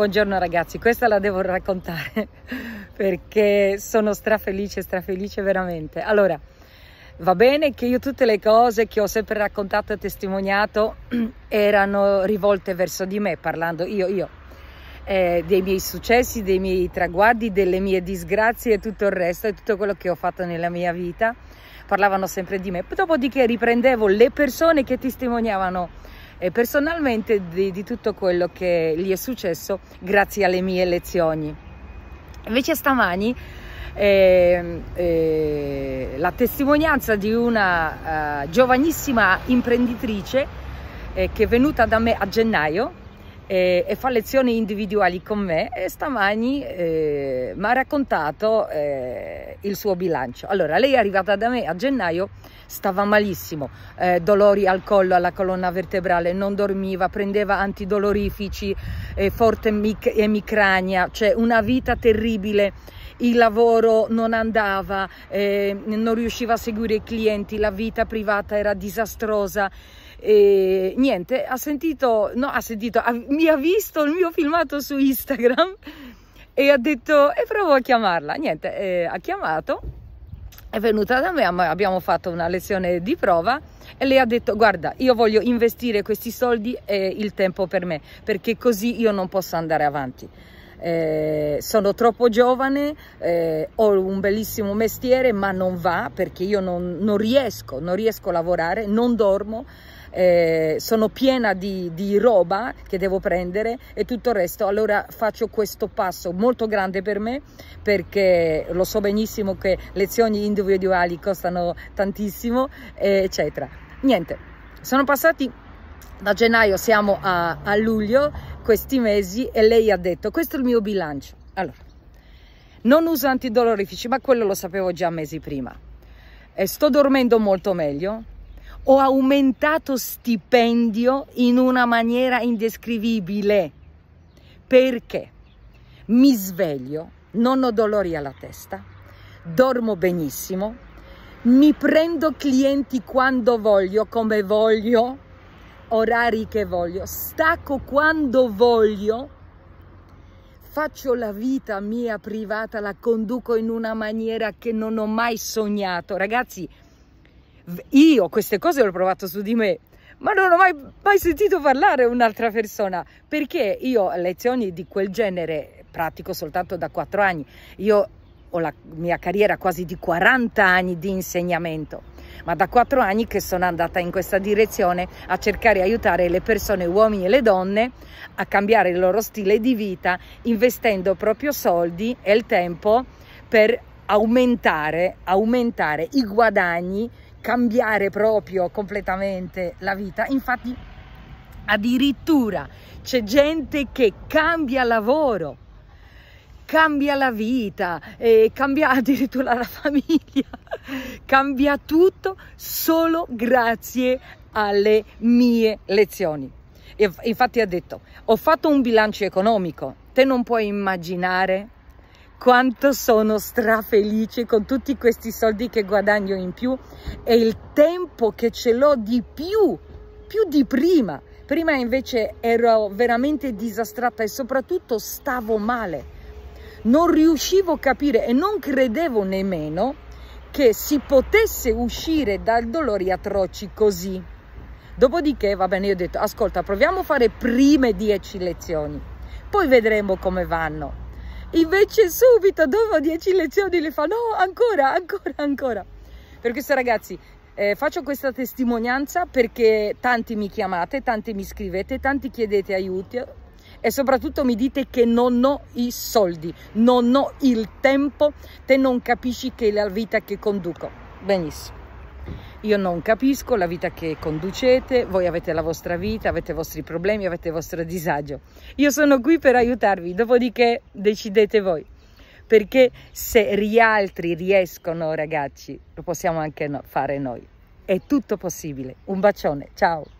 Buongiorno ragazzi, questa la devo raccontare perché sono strafelice, strafelice veramente. Allora, va bene che io tutte le cose che ho sempre raccontato e testimoniato erano rivolte verso di me, parlando io, io, eh, dei miei successi, dei miei traguardi, delle mie disgrazie e tutto il resto e tutto quello che ho fatto nella mia vita, parlavano sempre di me. Dopodiché riprendevo le persone che testimoniavano eh, personalmente di, di tutto quello che gli è successo grazie alle mie lezioni. Invece stamani eh, eh, la testimonianza di una eh, giovanissima imprenditrice eh, che è venuta da me a gennaio eh, e fa lezioni individuali con me e stamani eh, mi ha raccontato il suo bilancio. Allora, lei è arrivata da me a gennaio stava malissimo, eh, dolori al collo, alla colonna vertebrale, non dormiva, prendeva antidolorifici, eh, forte mic- emicrania, cioè una vita terribile, il lavoro non andava, eh, non riusciva a seguire i clienti, la vita privata era disastrosa e niente, ha sentito, no, ha sentito, ha, mi ha visto il mio filmato su Instagram e ha detto e provo a chiamarla. Niente, eh, ha chiamato è venuta da me, abbiamo fatto una lezione di prova e lei ha detto guarda io voglio investire questi soldi e il tempo per me perché così io non posso andare avanti eh, sono troppo giovane, eh, ho un bellissimo mestiere ma non va perché io non, non riesco, non riesco a lavorare, non dormo, eh, sono piena di, di, roba che devo prendere e tutto il resto. Allora faccio questo passo molto grande per me perché lo so benissimo che lezioni individuali costano tantissimo, eccetera. Niente, sono passati da gennaio siamo a, a luglio questi mesi e lei ha detto questo è il mio bilancio. Allora, non uso antidolorifici, ma quello lo sapevo già mesi prima. E sto dormendo molto meglio, ho aumentato stipendio in una maniera indescrivibile perché mi sveglio, non ho dolori alla testa, dormo benissimo, mi prendo clienti quando voglio, come voglio, orari che voglio, stacco quando voglio, faccio la vita mia privata, la conduco in una maniera che non ho mai sognato. Ragazzi, io queste cose le ho provate su di me, ma non ho mai, mai sentito parlare un'altra persona, perché io lezioni di quel genere pratico soltanto da quattro anni. Io ho la mia carriera quasi di 40 anni di insegnamento ma da quattro anni che sono andata in questa direzione a cercare di aiutare le persone, uomini e le donne, a cambiare il loro stile di vita investendo proprio soldi e il tempo per aumentare, aumentare i guadagni, cambiare proprio completamente la vita. Infatti addirittura c'è gente che cambia lavoro cambia la vita, eh, cambia addirittura la famiglia, cambia tutto solo grazie alle mie lezioni. E infatti ha detto, ho fatto un bilancio economico, te non puoi immaginare quanto sono strafelice con tutti questi soldi che guadagno in più e il tempo che ce l'ho di più, più di prima. Prima invece ero veramente disastrata e soprattutto stavo male non riuscivo a capire e non credevo nemmeno che si potesse uscire dal dolore atroci così. Dopodiché, va bene, io ho detto, ascolta, proviamo a fare prime dieci lezioni, poi vedremo come vanno. Invece subito, dopo dieci lezioni, le fa, no, ancora, ancora, ancora. Per questo, ragazzi, eh, faccio questa testimonianza perché tanti mi chiamate, tanti mi scrivete, tanti chiedete aiuto e soprattutto mi dite che non ho i soldi, non ho il tempo, te non capisci che è la vita che conduco. Benissimo. Io non capisco la vita che conducete, voi avete la vostra vita, avete i vostri problemi, avete il vostro disagio. Io sono qui per aiutarvi, dopodiché decidete voi. Perché se gli altri riescono, ragazzi, lo possiamo anche fare noi. È tutto possibile. Un bacione, ciao!